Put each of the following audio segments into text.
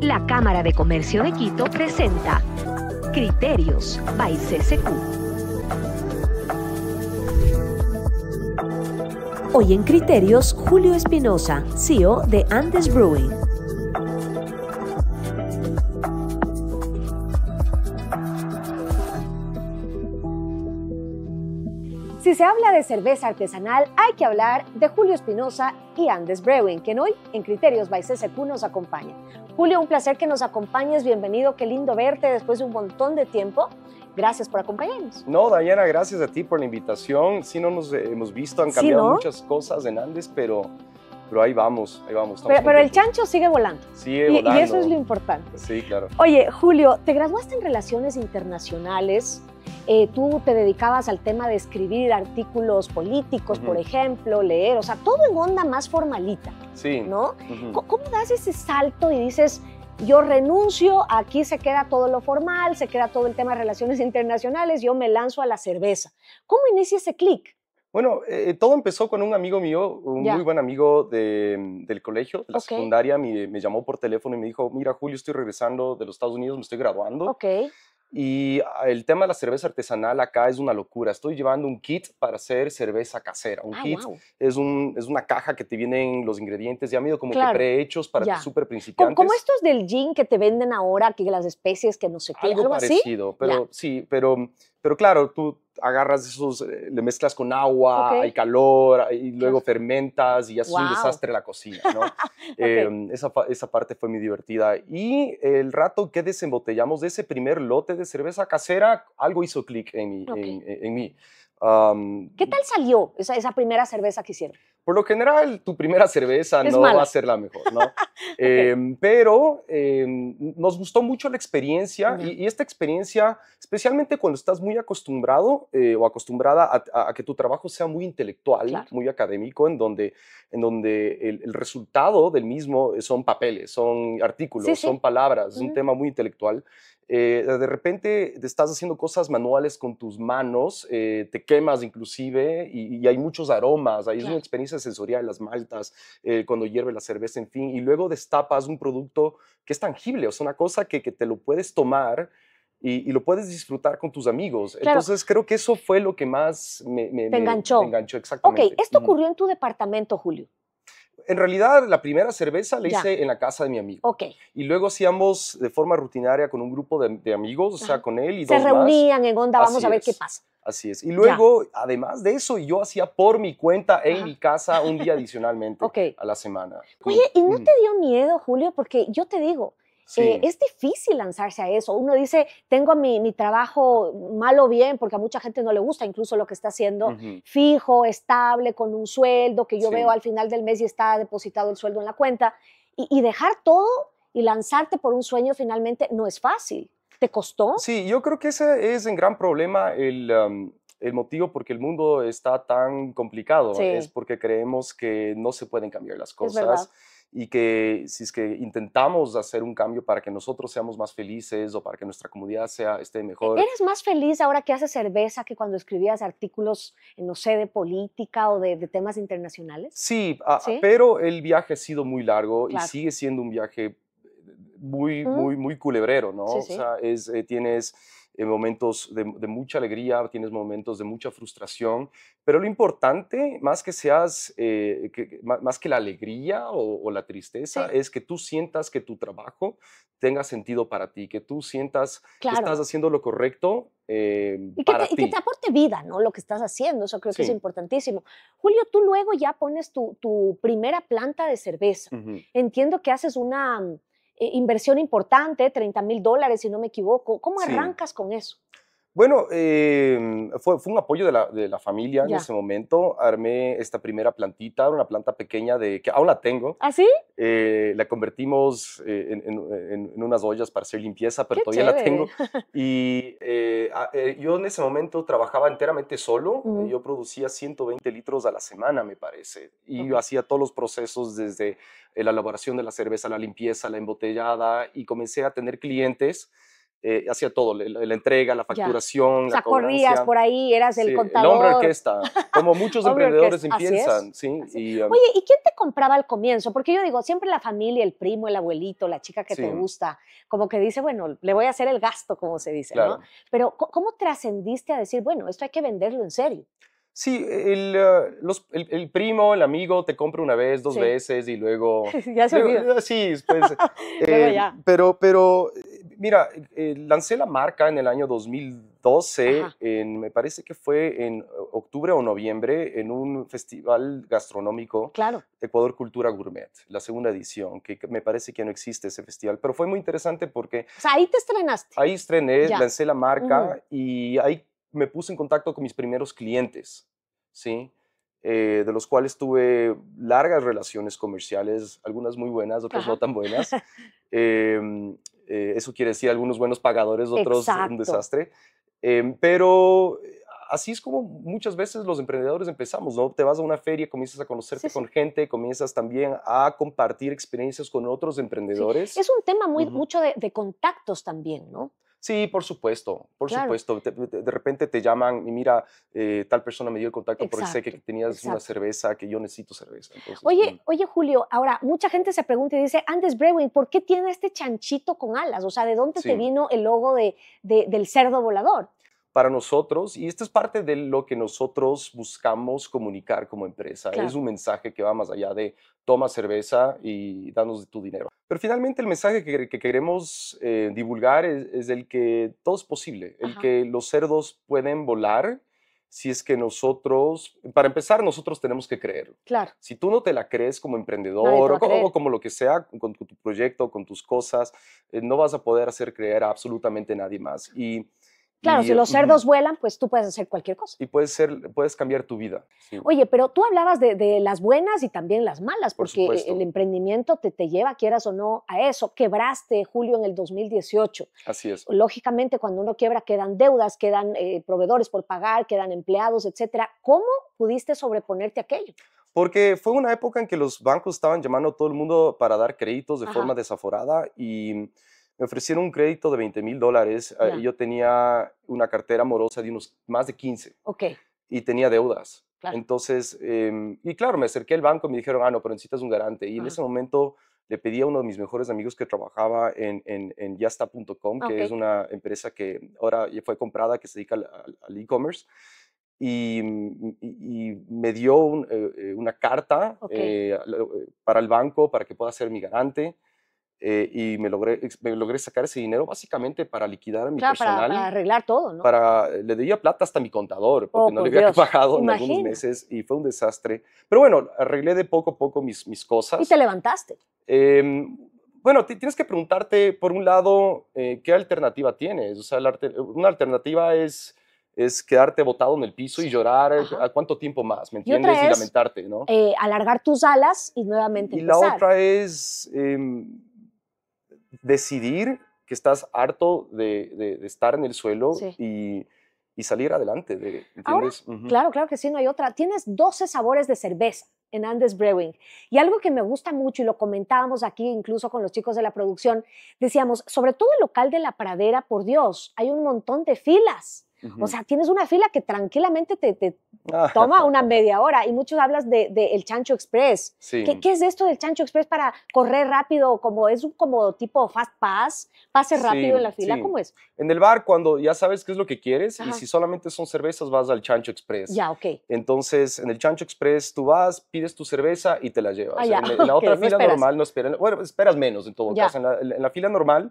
la Cámara de Comercio de Quito presenta Criterios by CSQ. Hoy en Criterios, Julio Espinosa, CEO de Andes Brewing. se habla de cerveza artesanal, hay que hablar de Julio Espinosa y Andes Brewing, que hoy en Criterios by CCQ nos acompaña. Julio, un placer que nos acompañes, bienvenido, qué lindo verte después de un montón de tiempo. Gracias por acompañarnos. No, Dayana, gracias a ti por la invitación. Sí, no nos eh, hemos visto, han cambiado muchas cosas en Andes, pero pero ahí vamos, ahí vamos. Pero, el chancho sigue volando. Sigue y, volando. Y eso es lo importante. Sí, claro. Oye, Julio, te graduaste en Relaciones Internacionales. Eh, tú te dedicabas al tema de escribir artículos políticos, por ejemplo, leer, o sea, todo en onda más formalita. Sí. ¿No? ¿Cómo das ese salto y dices, yo renuncio, aquí se queda todo lo formal, se queda todo el tema de relaciones internacionales, yo me lanzo a la cerveza? ¿Cómo inicia ese clic? Bueno, eh, eh, todo empezó con un amigo mío, un muy buen amigo de, mm, del colegio, de la secundaria, me, llamó por teléfono y me dijo, mira Julio, estoy regresando de los Estados Unidos, me estoy graduando. Ok. Y ah, el tema de la cerveza artesanal acá es una locura. Estoy llevando un kit para hacer cerveza casera. Un ah, kit es, un, es una caja que te vienen los ingredientes ya medio como que prehechos para súper principiantes. Como estos del gin que te venden ahora, que las especies que no sé qué, algo, algo parecido, pero sí, pero, pero claro, tú agarras esos, eh, le mezclas con agua, hay calor, y luego fermentas y ya un desastre la cocina, em, esa, parte fue muy divertida. Y el rato que desembotellamos de ese primer lote de cerveza casera, algo hizo clic en mí ¿Qué tal salió esa, primera cerveza que hicieron? Por lo general, tu primera cerveza no va a ser la mejor, ¿no? Em, pero em, nos gustó mucho la experiencia y, esta experiencia, especialmente cuando estás muy acostumbrado eh, o acostumbrada a, que tu trabajo sea muy intelectual, muy académico, en donde, en donde el, resultado del mismo son papeles, son artículos, son palabras, es un tema muy intelectual. Eh, de repente te estás haciendo cosas manuales con tus manos, eh, te quemas inclusive y, hay muchos aromas, hay una experiencia sensorial, las maltas, eh, cuando hierve la cerveza, en fin, y luego destapas un producto que es tangible, o sea, una cosa que, te lo puedes tomar. Y, lo puedes disfrutar con tus amigos. Entonces creo que eso fue lo que más me, enganchó. me enganchó. Exactamente. Ok, esto ocurrió en tu departamento, Julio en realidad la primera cerveza la hice en la casa de mi amigo. Y luego hacíamos de forma rutinaria con un grupo de, amigos, o sea, con él y Se reunían en onda, vamos a ver qué pasa. Así es. Y luego, además de eso, yo hacía por mi cuenta en mi casa un día adicionalmente a la semana. Oye, ¿y no mm. te dio miedo, Julio? Porque yo te digo, eh, sí. es difícil lanzarse a eso. Uno dice, tengo mi, mi trabajo mal o bien, porque a mucha gente no le gusta incluso lo que está haciendo, fijo, estable, con un sueldo que yo veo al final del mes y está depositado el sueldo en la cuenta. Y, y dejar todo y lanzarte por un sueño finalmente no es fácil. ¿Te costó? Sí, yo creo que ese es en gran problema el... el motivo porque el mundo está tan complicado es porque creemos que no se pueden cambiar las cosas y que si es que intentamos hacer un cambio para que nosotros seamos más felices o para que nuestra comunidad sea, esté e mejor. ¿Eres más feliz ahora que haces cerveza que cuando escribías artículos, no sé, de política o de, de temas internacionales? Sí, pero el viaje ha sido muy largo y sigue siendo un viaje eh, muy, mm. muy, muy culebrero, ¿no? O sea, es, eh, tienes en momentos de, mucha alegría, tienes momentos de mucha frustración, pero lo importante, más que seas, eh, más, que la alegría o, la tristeza, es que tú sientas que tu trabajo tenga sentido para ti, que tú sientas que estás haciendo lo correcto. Eh, y, que para te, ti. y te aporte vida, ¿no? Lo que estás haciendo, eso creo que es importantísimo. Julio, tú luego ya pones tu, primera planta de cerveza. Entiendo que haces una, eh, inversión importante, 30 mil dólares, si no me equivoco. ¿Cómo arrancas con eso? Bueno, eh, fue, fue, un apoyo de la, de la familia en ese momento. Armé esta primera plantita, una planta pequeña de que aún la tengo. ¿Ah, sí? Eh, la convertimos eh, en, unas ollas para hacer limpieza, pero todavía la tengo. Y eh, eh, yo en ese momento trabajaba enteramente solo. Yo producía 120 litros a la semana, me parece. Y hacía todos los procesos desde la elaboración de la cerveza, la limpieza, la embotellada. Y comencé a tener clientes eh, hacía todo, la, entrega, la facturación. Ya. O sea, corrías por ahí, eras el contador. El hombre orquesta, como muchos emprendedores empiezan. Sí, y, um, Oye, ¿y quién te compraba al comienzo? Porque yo digo, siempre la familia, el primo, el abuelito, la chica que te gusta, como que dice, bueno, le voy a hacer el gasto, como se dice, ¿no? Pero ¿cómo trascendiste a decir, bueno, esto hay que venderlo en serio? Sí, el, uh, el, primo, el amigo te compra una vez, dos veces y luego... ya se olvidó. Uh, sí, pues... Eh, pero, pero Mira, eh, lancé la marca en el año 2012, en, me parece que fue en octubre o noviembre, en un festival gastronómico, claro. Ecuador Cultura Gourmet, la segunda edición, que me parece que no existe ese festival, pero fue muy interesante porque... O sea, ahí te estrenaste. Ahí estrené, lancé la marca mm. y ahí me puse en contacto con mis primeros clientes, ¿sí? Eh, de los cuales tuve largas relaciones comerciales, algunas muy buenas, otras no tan buenas. Eh, eh, eso quiere decir algunos buenos pagadores, otros un desastre. Em, pero eh, así es como muchas veces los emprendedores empezamos, ¿no? Te vas a una feria, comienzas a conocerte con gente, comienzas también a compartir experiencias con otros emprendedores. Es un tema muy, mucho de, contactos también, ¿no? Sí, por supuesto, por supuesto. De, repente te llaman y mira, eh, tal persona me dio el contacto porque sé que tenías una cerveza, que yo necesito cerveza. oye, oye, Julio, ahora mucha gente se pregunta y dice, Andes Brewing, ¿por qué tiene este chanchito con alas? O sea, ¿de dónde te vino el logo de, del cerdo volador? para nosotros, y esto es parte de lo que nosotros buscamos comunicar como empresa, es un mensaje que va más allá de toma cerveza y danos tu dinero. Pero finalmente el mensaje que, queremos eh, divulgar es, el que todo es posible, el que los cerdos pueden volar si es que nosotros, para empezar, nosotros tenemos que creer. Claro. Si tú no te la crees como emprendedor o, como, como lo que sea, con, tu proyecto, con tus cosas, eh, no vas a poder hacer creer a absolutamente nadie más. Y Claro, si los cerdos vuelan, pues tú puedes hacer cualquier cosa. Y puedes, ser, puedes cambiar tu vida. Oye, pero tú hablabas de, las buenas y también las malas, porque el emprendimiento te, te lleva, quieras o no, a eso. Quebraste, Julio, en el 2018. Así es. Lógicamente, cuando uno quiebra, quedan deudas, quedan eh, proveedores por pagar, quedan empleados, etcétera. ¿Cómo pudiste sobreponerte a aquello? Porque fue una época en que los bancos estaban llamando a todo el mundo para dar créditos de forma desaforada y me ofrecieron un crédito de 20 mil dólares eh, y yo tenía una cartera morosa de unos más de 15. Ok. Y tenía deudas. Entonces, em, y claro, me acerqué al banco y me dijeron, ah, no, pero necesitas un garante. Y en ese momento le pedí a uno de mis mejores amigos que trabajaba en, en, en yasta.com, que es una empresa que ahora ya fue comprada, que se dedica al e-commerce. Mm, y, me dio eh, eh, una carta para el banco para que pueda ser mi garante. Eh, y me logré, logré sacar ese dinero básicamente para liquidar a mi personal. Para, arreglar todo, ¿no? Para, le debía plata hasta mi contador, porque oh, no le había pagado en algunos meses y fue un desastre. Pero bueno, arreglé de poco a poco mis, mis cosas. ¿Y te levantaste? Em, bueno, tienes que preguntarte, por un lado, eh, ¿qué alternativa tienes? O sea, una alternativa es es quedarte botado en el piso y llorar a cuánto tiempo más, ¿me entiendes? Y, lamentarte, ¿no? Eh, alargar tus alas y nuevamente empezar. Y la otra es em, decidir que estás harto de, estar en el suelo y, salir adelante. De, ¿entiendes? Claro, claro que sí, no hay otra. Tienes 12 sabores de cerveza en Andes Brewing. Y algo que me gusta mucho, y lo comentábamos aquí incluso con los chicos de la producción, decíamos, sobre todo el local de la pradera, por Dios, hay un montón de filas o sea, tienes una fila que tranquilamente te, ah. toma una media hora y muchos hablas del de, Chancho Express. ¿Qué, es esto del Chancho Express para correr rápido? Como, ¿Es un como tipo fast pass? ¿Pase rápido en la fila? ¿Cómo es? En el bar, cuando ya sabes qué es lo que quieres y si solamente son cervezas, vas al Chancho Express. Ya, ok. Entonces, en el Chancho Express tú vas, pides tu cerveza y te la llevas. Ah, en, la, otra fila normal no esperas. Bueno, esperas menos en todo caso. en la fila normal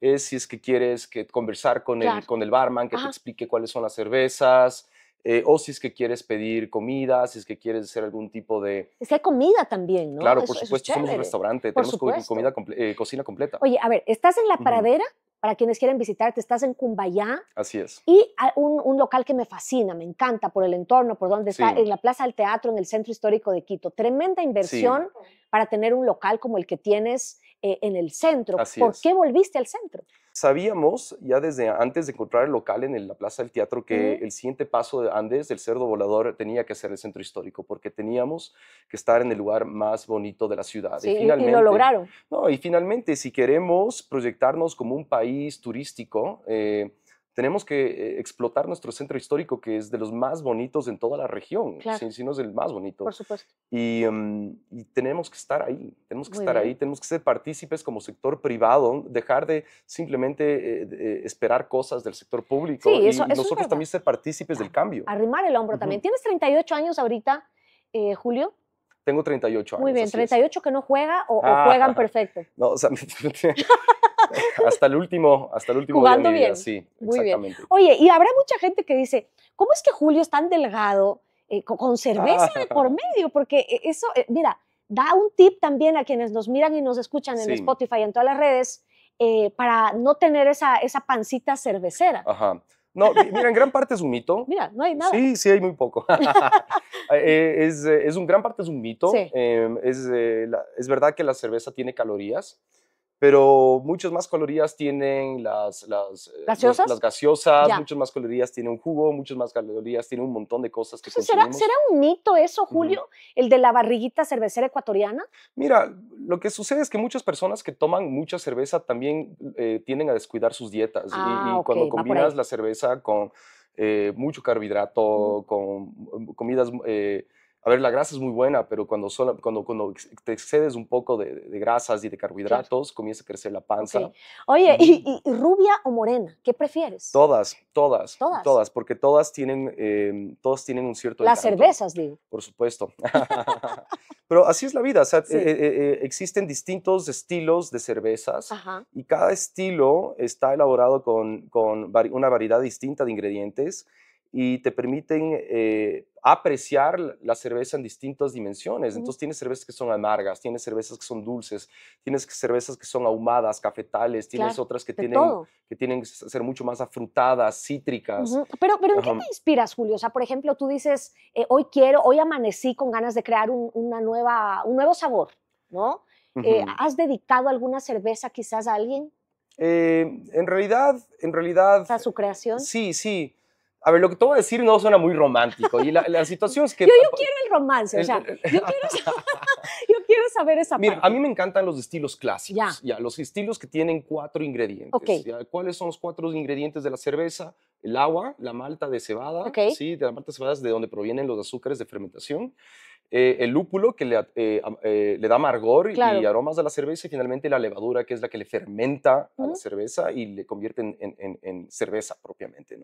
es si es que quieres conversar con, el, barman, que te explique cuáles son las cervezas, eh, o si es que quieres pedir comida, si es que quieres hacer algún tipo de... Es hay comida también, ¿no? Claro, por supuesto, somos un restaurante, tenemos comida eh, cocina completa. Oye, a ver, estás en La Pradera, para quienes quieren visitarte, estás en Cumbayá. Así es. Y un, un, local que me fascina, me encanta por el entorno, por donde está, en la Plaza del Teatro, en el Centro Histórico de Quito. Tremenda inversión para tener un local como el que tienes eh, en el centro. ¿Por qué volviste al centro? Sabíamos ya desde antes de encontrar el local en la Plaza del Teatro que el siguiente paso de Andes, del cerdo volador, tenía que ser el centro histórico porque teníamos que estar en el lugar más bonito de la ciudad. y, finalmente, y lo lograron. No, y finalmente, si queremos proyectarnos como un país turístico, eh, tenemos que eh, explotar nuestro centro histórico, que es de los más bonitos en toda la región, claro. si, no es el más bonito. Por supuesto. Em, y, tenemos que estar ahí, tenemos que estar ahí, tenemos que ser partícipes como sector privado, dejar de simplemente eh, eh, esperar cosas del sector público eso, y, nosotros también ser partícipes del ah, cambio. Arrimar el hombro también. Tienes 38 años ahorita, Julio. Tengo 38 años. Muy bien, 38 que no juega o, o ah, juegan perfecto. No, o sea, hasta el último, hasta el último de Muy Bien. Oye, y habrá mucha gente que dice, ¿cómo es que Julio es tan delgado eh, con, cerveza de por medio? Porque eh, eso, eh, mira, da un tip también a quienes nos miran y nos escuchan en Spotify y en todas las redes para no tener esa, esa pancita cervecera. Ajá. No, mira, en gran parte es un mito. Mira, no hay nada. Sí, sí, hay muy poco. es, es, un gran parte es un mito. Em, es, es, verdad que la cerveza tiene calorías pero muchas más calorías tienen las, las, eh, ¿Gaseosas? muchas más calorías tiene un jugo, muchas más calorías tiene un montón de cosas que Entonces, ¿será, ¿Será un mito eso, Julio, el de la barriguita cervecera ecuatoriana? Mira, lo que sucede es que muchas personas que toman mucha cerveza también eh, tienden a descuidar sus dietas y, ah, cuando combinas la cerveza con eh, mucho carbohidrato, con mm, comidas a ver, la grasa es muy buena, pero cuando, cuando, cuando te excedes un poco de, grasas y de carbohidratos, comienza a crecer la panza. Oye, y, rubia o morena? ¿Qué prefieres? Todas, todas. Todas. Todas, porque todas tienen, em, tienen un cierto... Las cervezas, digo. Por supuesto. pero así es la vida, eh, eh, eh, existen distintos estilos de cervezas y cada estilo está elaborado con, con, una variedad distinta de ingredientes y te permiten apreciar la cerveza en distintas dimensiones. Entonces, tienes cervezas que son amargas, tienes cervezas que son dulces, tienes cervezas que son ahumadas, cafetales, tienes otras que tienen, que tienen ser mucho más afrutadas, cítricas. Pero, pero ¿en qué te inspiras, Julio? O sea, por ejemplo, tú dices, eh, hoy quiero, hoy amanecí con ganas de crear un, una nueva, un nuevo sabor, ¿no? Eh, ¿Has dedicado alguna cerveza quizás a alguien? Eh, en realidad, en realidad... ¿A su creación? Sí, sí. A ver, lo que te voy a decir no suena muy romántico. Y la, la situación es que... Yo, yo quiero el romance, o sea, yo quiero, saber esa Mira, a mí me encantan los estilos clásicos. Ya. los estilos que tienen cuatro ingredientes. ¿Cuáles son los cuatro ingredientes de la cerveza? El agua, la malta de cebada. Sí, de la malta de cebada de donde provienen los azúcares de fermentación. Eh, el lúpulo que le, eh, eh, da amargor y aromas a la cerveza y finalmente la levadura que es la que le fermenta a la cerveza y le convierte en, cerveza propiamente.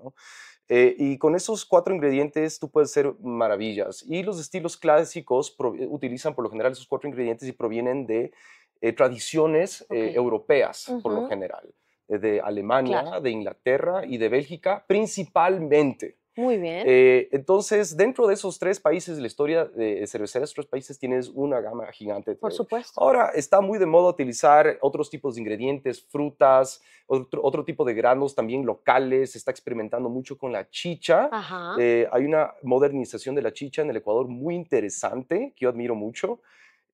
y con esos cuatro ingredientes tú puedes hacer maravillas. Y los estilos clásicos utilizan por lo general esos cuatro ingredientes y provienen de tradiciones europeas por lo general de Alemania, de Inglaterra y de Bélgica principalmente. Muy bien. Eh, entonces, dentro de esos tres países, la historia de cerveceras, tres países, tienes una gama gigante. Por supuesto. Ahora está muy de moda utilizar otros tipos de ingredientes, frutas, otro, tipo de granos también locales. Se está experimentando mucho con la chicha. Ajá. Eh, hay una modernización de la chicha en el Ecuador muy interesante, que yo admiro mucho.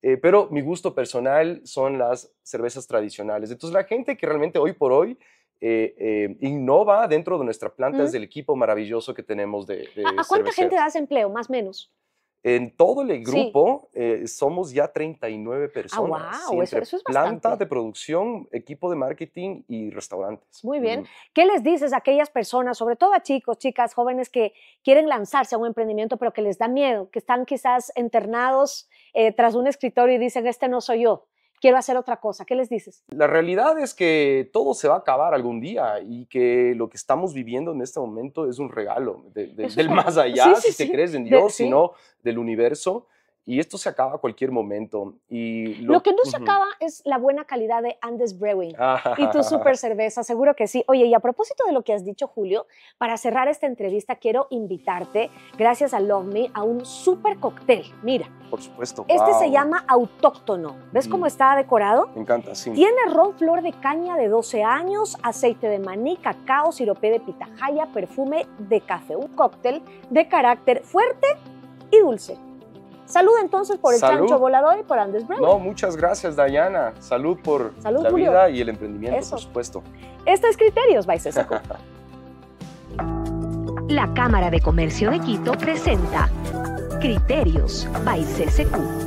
Eh, pero mi gusto personal son las cervezas tradicionales. Entonces la gente que realmente hoy por hoy eh, eh, innova dentro de nuestra planta Es el equipo maravilloso que tenemos de... ¿A, cuánta gente das empleo, más o menos? En todo el grupo eh, somos ya 39 ah, personas. Ah, wow, planta de producción, equipo de marketing y restaurantes. Muy bien. ¿Qué les dices a aquellas personas, sobre todo a chicos, chicas, jóvenes que quieren lanzarse a un emprendimiento pero que les da miedo, que están quizás internados tras un escritorio y dicen, este no soy yo? quiero hacer otra cosa. ¿Qué les dices? La realidad es que todo se va a acabar algún día y que lo que estamos viviendo en este momento es un regalo del más allá, si te crees en Dios, sino del universo. Y esto se acaba a cualquier momento. Y lo, que no se acaba es la buena calidad de Andes Brewing y tu super cerveza, seguro que sí. Oye, y a propósito de lo que has dicho, Julio, para cerrar esta entrevista quiero invitarte, gracias a Love Me, a un super cóctel. Mira. Por supuesto. Este se llama autóctono. ¿Ves mm. cómo está decorado? Me encanta, sí. Tiene ron flor de caña de 12 años, aceite de maní, cacao, sirope de pitahaya, perfume de café. Un cóctel de carácter fuerte y dulce Salud entonces por el chancho volador y por Andrés Bremer. No, muchas gracias, Dayana. Salud por la vida y el emprendimiento, por supuesto. Este es Criterios, Baiseseco. la Cámara de Comercio de Quito presenta Criterios, CSQ.